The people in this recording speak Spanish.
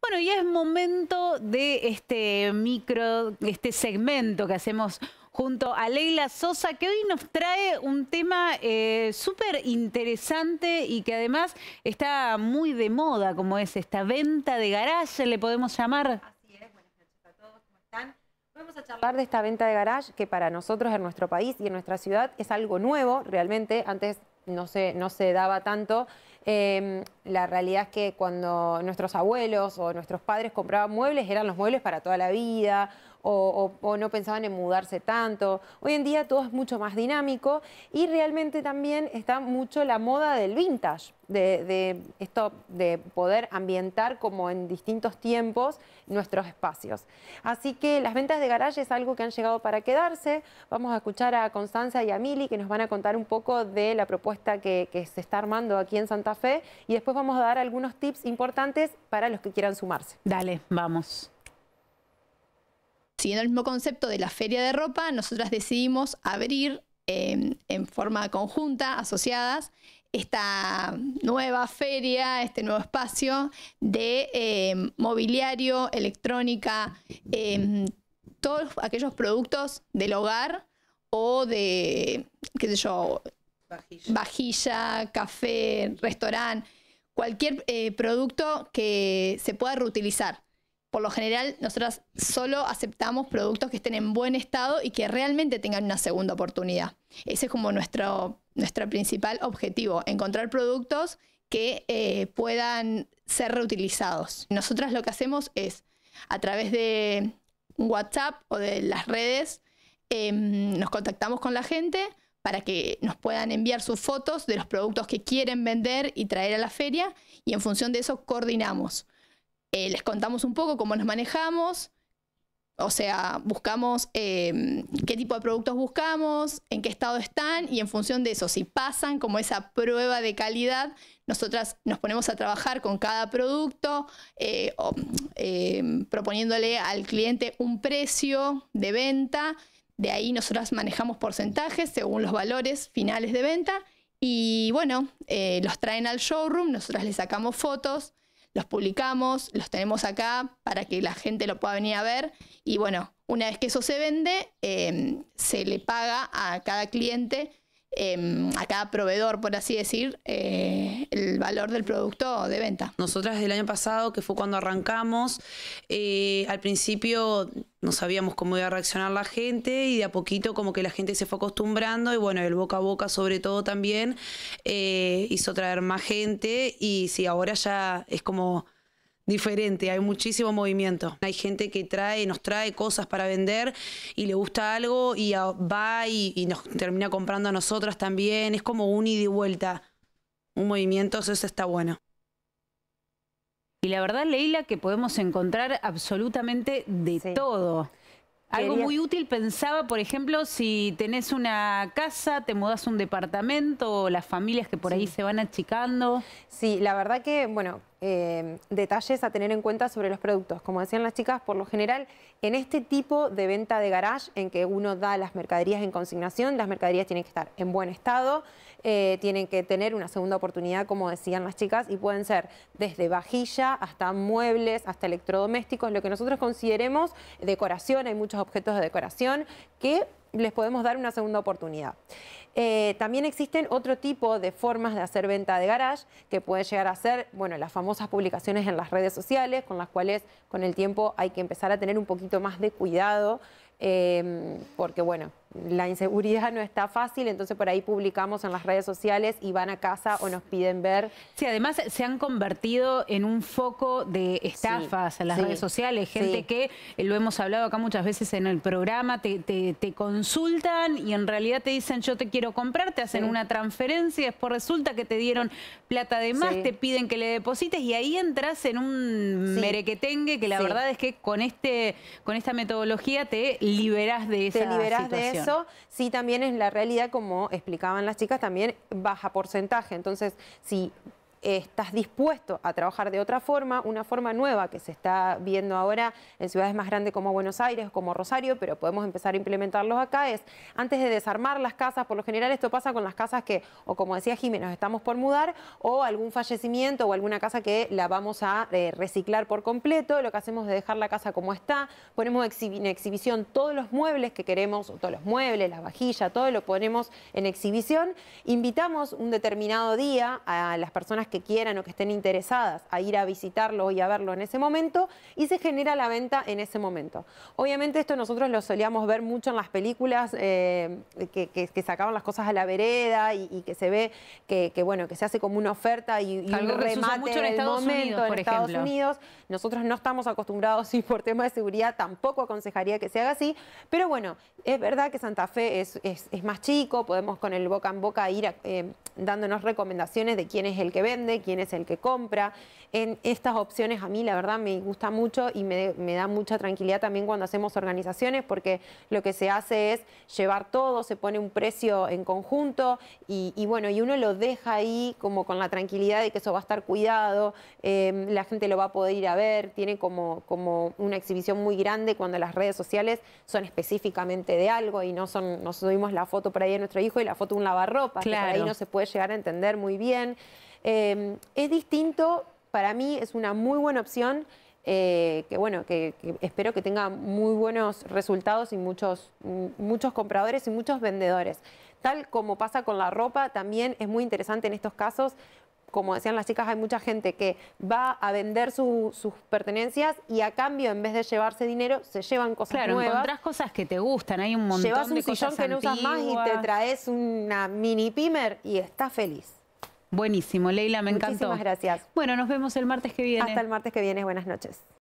Bueno, y es momento de este micro, este segmento que hacemos junto a Leila Sosa, que hoy nos trae un tema eh, súper interesante y que además está muy de moda, como es esta venta de garage, le podemos llamar. Así es, buenas noches a todos, ¿cómo están? Vamos a charlar de esta venta de garage que para nosotros en nuestro país y en nuestra ciudad es algo nuevo, realmente antes no se, no se daba tanto. Em, la realidad es que cuando nuestros abuelos o nuestros padres compraban muebles, eran los muebles para toda la vida, o, no pensaban en mudarse tanto. Hoy en día todo es mucho más dinámico y realmente también está mucho la moda del vintage, de, esto de poder ambientar como en distintos tiempos nuestros espacios. Así que las ventas de garaje es algo que han llegado para quedarse. Vamos a escuchar a Constanza y a Mili que nos van a contar un poco de la propuesta que se está armando aquí en Santa Fe y después vamos a dar algunos tips importantes para los que quieran sumarse. Dale, vamos siguiendo el mismo concepto de la feria de ropa, nosotras decidimos abrir em, en forma conjunta, asociadas, esta nueva feria, este nuevo espacio de em, mobiliario, electrónica, em, todos aquellos productos del hogar o de, qué sé yo, vajilla, vajilla café, restaurante, cualquier eh, producto que se pueda reutilizar por lo general, nosotras solo aceptamos productos que estén en buen estado y que realmente tengan una segunda oportunidad. Ese es como nuestro, principal objetivo, encontrar productos que eh, puedan ser reutilizados. Nosotras lo que hacemos es, a través de WhatsApp o de las redes, em, nos contactamos con la gente para que nos puedan enviar sus fotos de los productos que quieren vender y traer a la feria y en función de eso coordinamos eh, les contamos un poco cómo nos manejamos, o sea, buscamos em, qué tipo de productos buscamos, en qué estado están y en función de eso, si pasan como esa prueba de calidad, nosotras nos ponemos a trabajar con cada producto, eh, em, proponiéndole al cliente un precio de venta. De ahí nosotras manejamos porcentajes según los valores finales de venta. Y bueno, eh, los traen al showroom, nosotras les sacamos fotos, los publicamos, los tenemos acá para que la gente lo pueda venir a ver. Y bueno, una vez que eso se vende, eh, se le paga a cada cliente Em, a cada proveedor, por así decir, eh, el valor del producto de venta. Nosotras desde el año pasado, que fue cuando arrancamos, eh, al principio no sabíamos cómo iba a reaccionar la gente y de a poquito como que la gente se fue acostumbrando y bueno, el boca a boca sobre todo también eh, hizo traer más gente y sí, ahora ya es como diferente, hay muchísimo movimiento. Hay gente que trae, nos trae cosas para vender y le gusta algo y va y, nos termina comprando a nosotras también. Es como un ida y vuelta, un movimiento, eso está bueno. Y la verdad, Leila, que podemos encontrar absolutamente de todo. Algo muy útil pensaba, por ejemplo, si tenés una casa, te mudás un departamento, las familias que por ahí se van achicando. Sí, la verdad que, bueno, eh, detalles a tener en cuenta sobre los productos. Como decían las chicas, por lo general, en este tipo de venta de garage, en que uno da las mercaderías en consignación, las mercaderías tienen que estar en buen estado, eh, tienen que tener una segunda oportunidad, como decían las chicas, y pueden ser desde vajilla hasta muebles, hasta electrodomésticos, lo que nosotros consideremos decoración, hay muchos objetos de decoración que les podemos dar una segunda oportunidad. Eh, también existen otro tipo de formas de hacer venta de garage que pueden llegar a ser, bueno, las famosas publicaciones en las redes sociales, con las cuales con el tiempo hay que empezar a tener un poquito más de cuidado Em, porque bueno, la inseguridad no está fácil, entonces por ahí publicamos en las redes sociales y van a casa o nos piden ver. Sí, además se han convertido en un foco de estafas en las redes sociales, gente que, eh, lo hemos hablado acá muchas veces en el programa, te, consultan y en realidad te dicen yo te quiero comprar, te hacen una transferencia, después resulta que te dieron plata de más, te piden que le deposites y ahí entras en un merequetengue que la verdad es que con, este, con esta metodología te liberas de esa Te liberás de eso. Sí, también es la realidad, como explicaban las chicas, también baja porcentaje. Entonces, si eh, estás dispuesto a trabajar de otra forma, una forma nueva que se está viendo ahora en ciudades más grandes como Buenos Aires, como Rosario, pero podemos empezar a implementarlos acá, es antes de desarmar las casas, por lo general esto pasa con las casas que, o como decía Jiménez, nos estamos por mudar, o algún fallecimiento o alguna casa que la vamos a eh, reciclar por completo, lo que hacemos es dejar la casa como está, ponemos en exhibición todos los muebles que queremos, todos los muebles, las vajillas, todo lo ponemos en exhibición, invitamos un determinado día a las personas que quieran o que estén interesadas a ir a visitarlo y a verlo en ese momento y se genera la venta en ese momento. Obviamente esto nosotros lo solíamos ver mucho en las películas eh, que, sacaban las cosas a la vereda y, que se ve que, bueno que se hace como una oferta y, remate en este Estados momento Unidos, en Estados Unidos. Nosotros no estamos acostumbrados y por tema de seguridad tampoco aconsejaría que se haga así, pero bueno, es verdad que Santa Fe es, es, más chico, podemos con el boca en boca ir eh, dándonos recomendaciones de quién es el que vende quién es el que compra. En estas opciones a mí la verdad me gusta mucho y me, da mucha tranquilidad también cuando hacemos organizaciones porque lo que se hace es llevar todo, se pone un precio en conjunto y, bueno, y uno lo deja ahí como con la tranquilidad de que eso va a estar cuidado, em, la gente lo va a poder ir a ver, tiene como, como una exhibición muy grande cuando las redes sociales son específicamente de algo y no son, nosotros subimos la foto por ahí de nuestro hijo y la foto de un lavarropa, claro. que por ahí no se puede llegar a entender muy bien. Em, es distinto, para mí es una muy buena opción. Eh, que bueno, que, espero que tenga muy buenos resultados y muchos, mm, muchos compradores y muchos vendedores. Tal como pasa con la ropa, también es muy interesante en estos casos como decían las chicas, hay mucha gente que va a vender sus pertenencias y a cambio, en vez de llevarse dinero, se llevan cosas nuevas. cosas que te gustan, hay un montón Llevas un de sillón que no usas más y te traes una mini pimer y estás feliz. Buenísimo, Leila, me encantó. Muchísimas gracias. Bueno, nos vemos el martes que viene. Hasta el martes que viene, buenas noches.